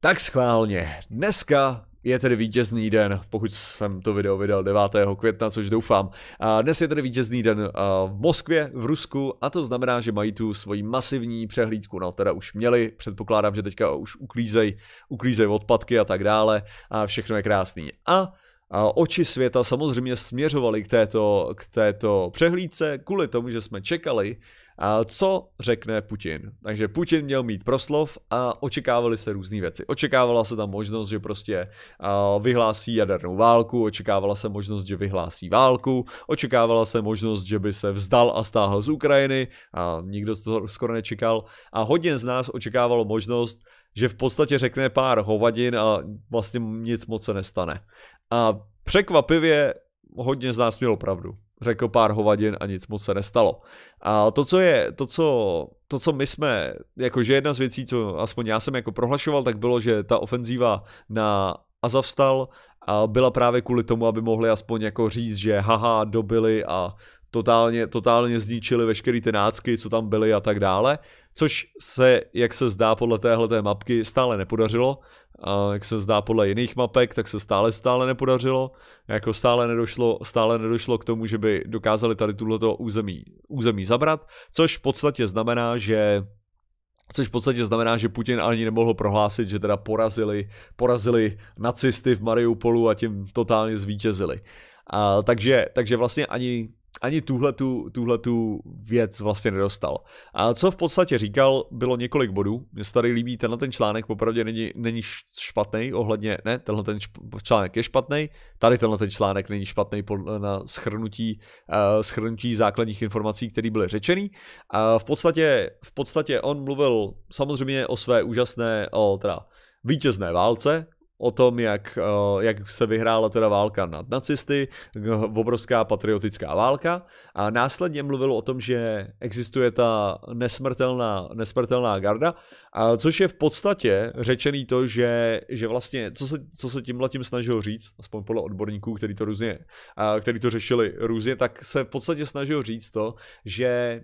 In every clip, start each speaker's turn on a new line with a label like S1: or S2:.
S1: Tak schválně, dneska je tedy vítězný den, pokud jsem to video vydal 9. května, což doufám. A dnes je tedy vítězný den v Moskvě, v Rusku a to znamená, že mají tu svoji masivní přehlídku. No teda už měli, předpokládám, že teďka už uklízej, uklízej odpadky a tak dále a všechno je krásný. A a oči světa samozřejmě směřovaly k této, k této přehlídce kvůli tomu, že jsme čekali, a co řekne Putin. Takže Putin měl mít proslov a očekávaly se různé věci. Očekávala se tam možnost, že prostě vyhlásí jadernou válku, očekávala se možnost, že vyhlásí válku, očekávala se možnost, že by se vzdal a stáhl z Ukrajiny a nikdo to skoro nečekal. A hodně z nás očekávalo možnost, že v podstatě řekne pár hovadin a vlastně nic moc se nestane. A překvapivě hodně z nás mělo pravdu. Řekl pár hovadin a nic moc se nestalo. A to, co je, to, co, to, co my jsme, jakože jedna z věcí, co aspoň já jsem jako prohlašoval, tak bylo, že ta ofenzíva na Azavstal byla právě kvůli tomu, aby mohli aspoň jako říct, že haha, dobili a totálně, totálně zničili veškeré ty nácky, co tam byly a tak dále, což se, jak se zdá podle téhle té mapky, stále nepodařilo, a jak se zdá podle jiných mapek, tak se stále stále nepodařilo, jako stále nedošlo, stále nedošlo k tomu, že by dokázali tady tuhleto území, území zabrat, což v podstatě znamená, že Což v podstatě znamená, že Putin ani nemohl prohlásit, že teda porazili, porazili nacisty v Mariupolu a tím totálně zvítězili. A, takže, takže vlastně ani ani tuhletu, tuhletu věc vlastně nedostal. A co v podstatě říkal, bylo několik bodů. Mně se tady líbí, tenhle ten článek popravdě není, není špatný ohledně, ne, tenhle ten článek je špatný, tady tenhle ten článek není špatný na schrnutí, uh, eh, schrnutí základních informací, které byly řečený. A v podstatě, v podstatě on mluvil samozřejmě o své úžasné, o teda vítězné válce, o tom, jak, eh, jak se vyhrála teda válka nad nacisty, eh, obrovská patriotická válka a následně mluvil o tom, že existuje ta nesmrtelná, nesmrtelná garda, a což je v podstatě řečený to, že, že vlastně, co se, co se tímhle tím snažil říct, aspoň podle odborníků, který to různě, který to řešili různě, tak se v podstatě snažil říct to, že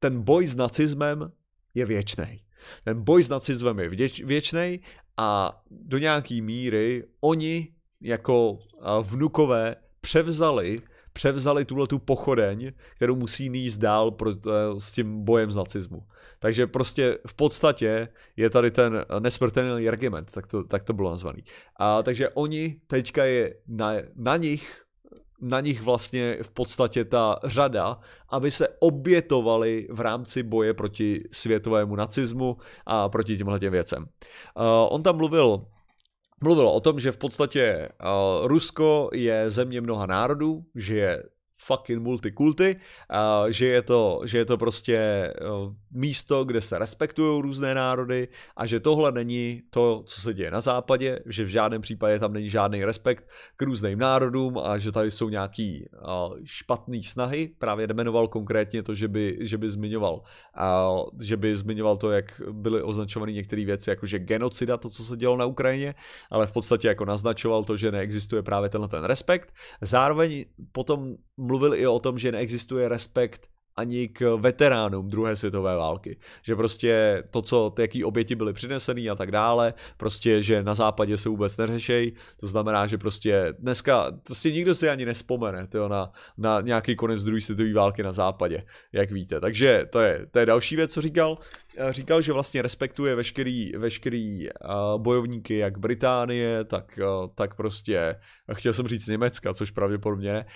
S1: ten boj s nacismem je věčný. Ten boj s nacismem je věčný a do nějaký míry oni jako vnukové převzali převzali tuhle tu pochodeň, kterou musí níst dál pro, e, s tím bojem z nacismu. Takže prostě v podstatě je tady ten e, nesmrtelný argument, tak to, tak to bylo nazvaný. A, takže oni teďka je na, na nich na nich vlastně v podstatě ta řada, aby se obětovali v rámci boje proti světovému nacismu a proti těmhle těm věcem. Uh, on tam mluvil Mluvil o tom, že v podstatě uh, Rusko je země mnoha národů, že je fucking multikulty, že, je to, že je to prostě e, místo, kde se respektují různé národy a že tohle není to, co se děje na západě, že v žádném případě tam není žádný respekt k různým národům a že tady jsou nějaký e, špatné snahy, právě jmenoval konkrétně to, že by, že by zmiňoval že by zmiňoval to, jak byly označovány některé věci, jakože genocida, to, co se dělo na Ukrajině, ale v podstatě jako naznačoval to, že neexistuje právě tenhle ten respekt. Zároveň potom mluvil i o tom, že neexistuje respekt ani k veteránům druhé světové války. Že prostě to, co, jaký oběti byly přineseny a tak dále, prostě, že na západě se vůbec neřešejí, to znamená, že prostě dneska, prostě nikdo si ani nespomene tyjo, na, na nějaký konec druhé světové války na západě, jak víte. Takže to je, to je další věc, co říkal. Eh, říkal, že vlastně respektuje veškerý, veškerý eh, bojovníky, jak Británie, tak, eh, tak prostě, chtěl jsem říct Německa, což pravděpodobně,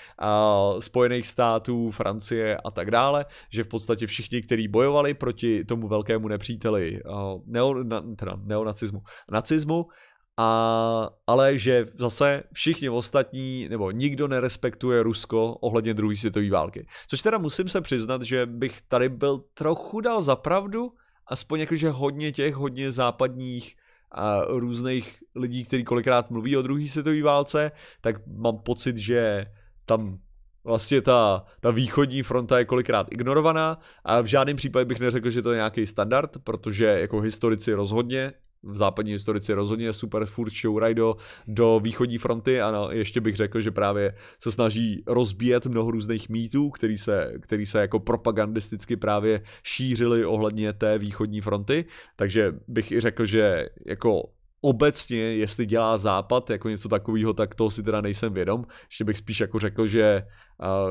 S1: Spojených států, Francie a tak dále, že v podstatě všichni, kteří bojovali proti tomu velkému nepříteli neo, na, teda neonacismu, nacismu, a, ale že zase všichni ostatní, nebo nikdo nerespektuje Rusko ohledně druhé světové války. Což teda musím se přiznat, že bych tady byl trochu dal za pravdu, aspoň jakože hodně těch, hodně západních a různých lidí, kteří kolikrát mluví o druhé světové válce, tak mám pocit, že tam vlastně ta, ta východní fronta je kolikrát ignorovaná a v žádném případě bych neřekl, že to je nějaký standard, protože jako historici rozhodně v západní historici rozhodně super, furt šouraj do, do východní fronty a ještě bych řekl, že právě se snaží rozbíjet mnoho různých mýtů, který se, který se jako propagandisticky právě šířili ohledně té východní fronty, takže bych i řekl, že jako obecně, jestli dělá západ jako něco takového, tak toho si teda nejsem vědom, ještě bych spíš jako řekl, že,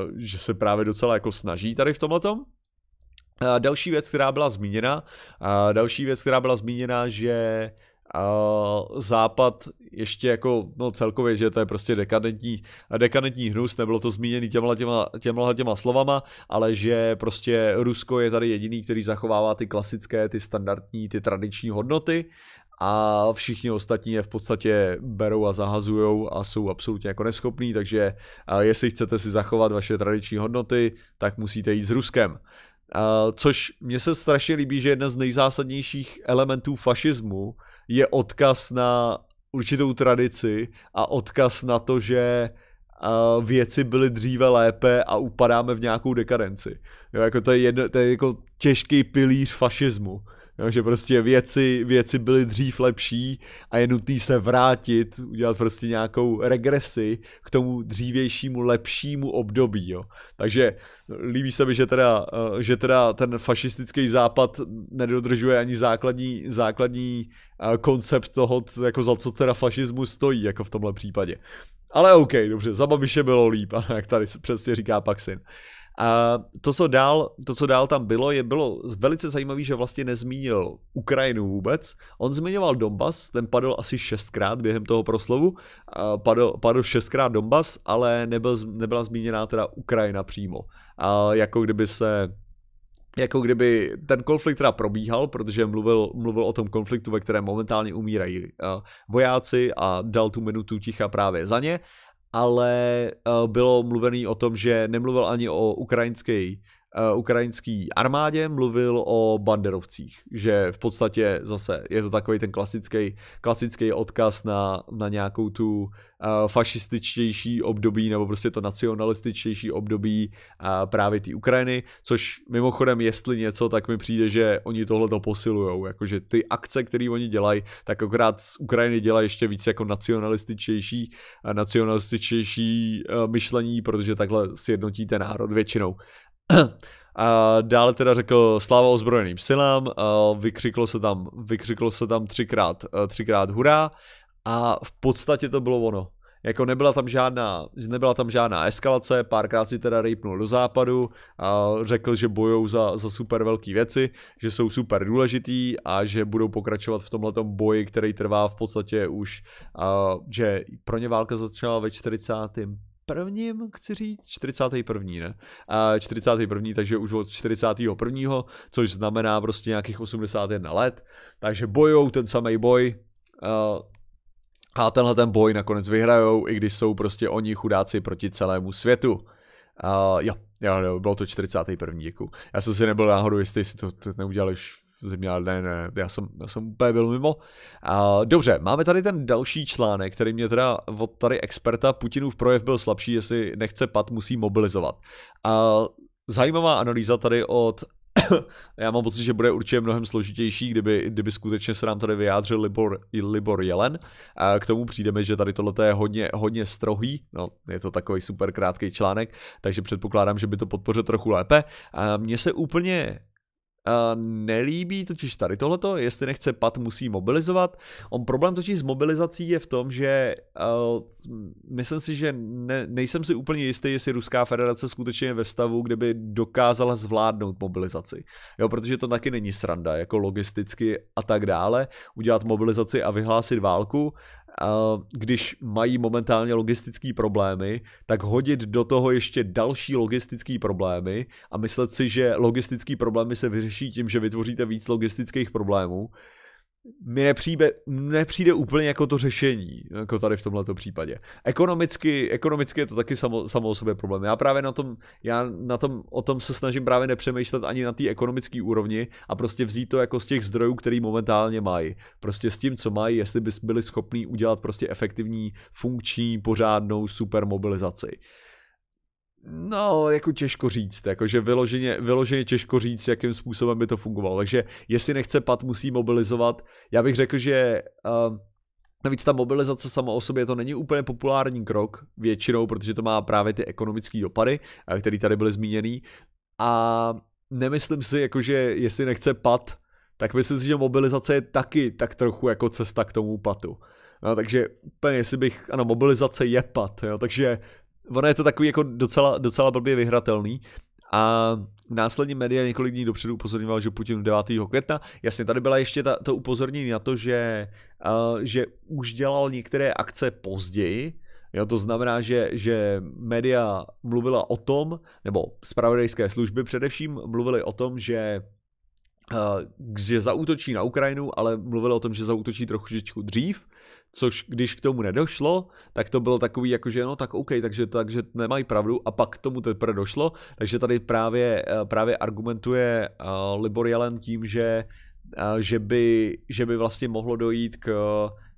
S1: uh, že se právě docela jako snaží tady v tomhletom, a další věc, která byla zmíněna, a další věc, která byla zmíněna, že a západ ještě jako no celkově, že to je prostě dekadentní, dekadentní hnus, nebylo to zmíněné těmhle těma, těmhle těma slovama, ale že prostě Rusko je tady jediný, který zachovává ty klasické, ty standardní, ty tradiční hodnoty a všichni ostatní je v podstatě berou a zahazujou a jsou absolutně jako neschopní, takže jestli chcete si zachovat vaše tradiční hodnoty, tak musíte jít s Ruskem. Eh, což mně se strašně líbí, že jedna z nejzásadnějších elementů fašismu je odkaz na určitou tradici a odkaz na to, že eh, věci byly dříve lépe a upadáme v nějakou dekadenci. Jo, jako to je, jedno, to je jako těžký pilíř fašismu. Jo, že prostě věci, věci byly dřív lepší a je nutný se vrátit, udělat prostě nějakou regresi k tomu dřívějšímu lepšímu období. Jo. Takže líbí se mi, že teda, eh, že teda ten fašistický západ nedodržuje ani základní, základní eh, koncept toho, jako za co teda fašismus stojí, jako v tomhle případě. Ale OK, dobře, za Babiše bylo líp, ano, jak tady přesně říká Paksin. A to, co dál, to, co dál tam bylo, je bylo velice zajímavé, že vlastně nezmínil Ukrajinu vůbec. On zmiňoval Donbass, ten padl asi šestkrát během toho proslovu. padl, padl šestkrát Donbass, ale nebyl, nebyla zmíněná teda Ukrajina přímo. A jako kdyby se jako kdyby ten konflikt teda probíhal, protože mluvil, mluvil o tom konfliktu, ve kterém momentálně umírají vojáci a dal tu minutu ticha právě za ně, ale eh, bylo mluvený o tom, že nemluvil ani o ukrajinské Eh, ukrajinské armádě, mluvil o banderovcích, že v podstatě zase je to takový ten klasický, klasický odkaz na, na nějakou tu uh, fašističtější období nebo prostě to nacionalističtější období uh, právě té Ukrajiny, což mimochodem jestli něco, tak mi přijde, že oni tohle to posilujou, jakože ty akce, které oni dělají, tak akorát z Ukrajiny dělají ještě víc jako nacionalističtější, uh, nacionalističtější uh, myšlení, protože takhle sjednotíte národ většinou. A dále teda řekl sláva ozbrojeným silám, vykřiklo se tam, vykřiklo se tam třikrát, eh, třikrát hurá a v podstatě to bylo ono. Jako nebyla tam žádná, nebyla tam žádná eskalace, párkrát si teda rejpnul do západu a řekl, že bojou za, za super velké věci, že jsou super důležitý a že budou pokračovat v tomhletom boji, který trvá v podstatě už, a, že pro ně válka začala ve 40 prvním, chci říct, 41. ne? A 41. takže už od 41. což znamená prostě nějakých 81 let, takže bojou ten samý boj, eh, a tenhle ten boj nakonec vyhrajou, i když jsou prostě oni chudáci proti celému světu. Uh, jo, jo, jo, bylo to 41. děku. Já jsem si nebyl náhodou jistý, jestli to, to neudělali už Zimě, ne, ne, já jsem, já jsem úplně byl mimo. A, dobře, máme tady ten další článek, který mě teda od tady experta Putinův projev byl slabší, jestli nechce pat, musí mobilizovat. A, zajímavá analýza tady od já mám pocit, že bude určitě mnohem složitější, kdyby, kdyby skutečně se nám tady vyjádřil Libor, Libor Jelen. A k tomu přijdeme, že tady tohle je hodně, hodně strohý, no je to takový super krátký článek, takže předpokládám, že by to podpořil trochu lépe. A mně se úplně Uh, nelíbí totiž tady tohleto, jestli nechce pad, musí mobilizovat. On problém totiž s mobilizací je v tom, že uh, myslím si, že ne, nejsem si úplně jistý, jestli Ruská federace skutečně je ve stavu, kde by dokázala zvládnout mobilizaci. Jo, protože to taky není sranda, jako logisticky a tak dále. Udělat mobilizaci a vyhlásit válku když mají momentálně logistické problémy, tak hodit do toho ještě další logistické problémy a myslet si, že logistické problémy se vyřeší tím, že vytvoříte víc logistických problémů, mi nepřijde, nepřijde úplně jako to řešení, jako tady v tomto případě. Ekonomicky, ekonomicky je to taky samo, samo o sobě problém. Já právě na tom, já na tom, o tom se snažím právě nepřemýšlet ani na té ekonomické úrovni a prostě vzít to jako z těch zdrojů, který momentálně mají. Prostě s tím, co mají, jestli bys byli schopný udělat prostě efektivní, funkční, pořádnou super mobilizaci. No, jako těžko říct, jakože vyloženě, vyloženě těžko říct, jakým způsobem by to fungovalo. Takže jestli nechce pat, musí mobilizovat. Já bych řekl, že uh, navíc ta mobilizace sama o sobě to není úplně populární krok většinou, protože to má právě ty ekonomické dopady, eh, které tady byly zmíněny. A nemyslím si, jakože jestli nechce pat, tak myslím si, že mobilizace je taky tak trochu jako cesta k tomu patu. No, takže úplně, jestli bych, ano, mobilizace je pat, jo, takže ono je to takový jako docela, docela blbě vyhratelný. A následně média několik dní dopředu upozorňoval, že Putin 9. května. Jasně, tady byla ještě ta, to upozornění na to, že, uh, že už dělal některé akce později, Jo, to znamená, že, že média mluvila o tom, nebo zpravodajské služby především mluvily o tom, že že zautočí na Ukrajinu, ale mluvili o tom, že zautočí trochu dřív Což když k tomu nedošlo, tak to bylo takový jako, že no tak OK, takže, takže nemají pravdu a pak k tomu teprve došlo. Takže tady právě, eh, právě argumentuje eh, Libor Jelen tím, že, eh, že, by, že by vlastně mohlo dojít k,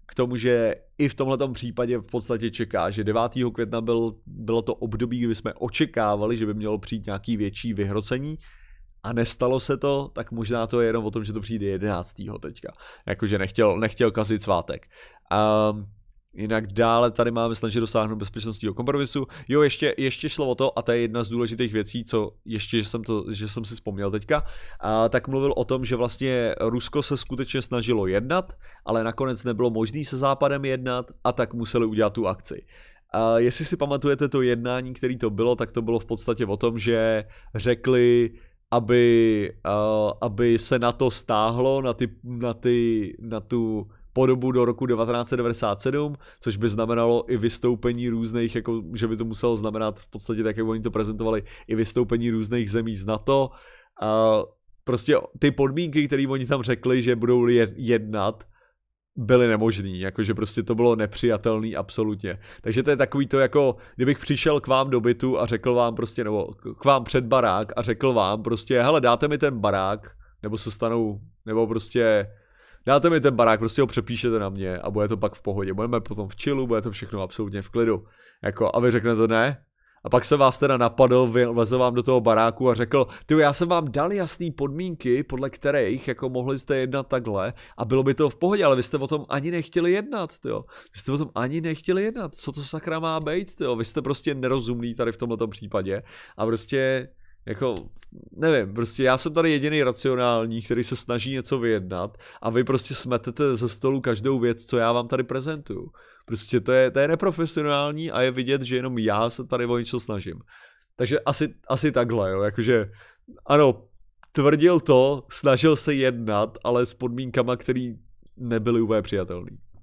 S1: k tomu, že i v tomhle případě v podstatě čeká, že 9. května byl, bylo to období, kdy jsme očekávali, že by mělo přijít nějaký větší vyhrocení, a nestalo se to, tak možná to je jenom o tom, že to přijde 11. teďka. Jakože nechtěl, nechtěl kazit svátek. Um, Jinak dále tady máme snažit dosáhnout bezpečnostního kompromisu. Jo, ještě, ještě šlo o to, a to je jedna z důležitých věcí, co ještě že jsem, to, že jsem si vzpomněl teďka, a tak mluvil o tom, že vlastně Rusko se skutečně snažilo jednat, ale nakonec nebylo možné se Západem jednat a tak museli udělat tu akci. A jestli si pamatujete to jednání, který to bylo, tak to bylo v podstatě o tom, že řekli, aby, uh, aby se na to stáhlo, na, ty, na, ty, na tu podobu do roku 1997, což by znamenalo i vystoupení různých, jako, že by to muselo znamenat v podstatě tak, jak oni to prezentovali, i vystoupení různých zemí z NATO. Uh, prostě ty podmínky, které oni tam řekli, že budou jednat, byly nemožný, jakože prostě to bylo nepřijatelný absolutně. Takže to je takový to jako, kdybych přišel k vám do bytu a řekl vám prostě, nebo k vám před barák a řekl vám prostě, hele dáte mi ten barák, nebo se stanou, nebo prostě dáte mi ten barák, prostě ho přepíšete na mě a bude to pak v pohodě. Budeme potom v čilu, bude to všechno absolutně v klidu. Jako, a vy řeknete ne, a pak se vás teda napadl, vlezl vám do toho baráku a řekl, ty já jsem vám dal jasné podmínky, podle kterých jako mohli jste jednat takhle a bylo by to v pohodě, ale vy jste o tom ani nechtěli jednat, ty jo. Vy jste o tom ani nechtěli jednat, co to sakra má být, jo. Vy jste prostě nerozumný tady v tomto případě a prostě jako, nevím, prostě já jsem tady jediný racionální, který se snaží něco vyjednat a vy prostě smetete ze stolu každou věc, co já vám tady prezentuju. Prostě to je, to je neprofesionální a je vidět, že jenom já se tady o něco snažím. Takže asi, asi takhle, jo, jakože ano, tvrdil to, snažil se jednat, ale s podmínkama, které nebyly úplně přijatelný.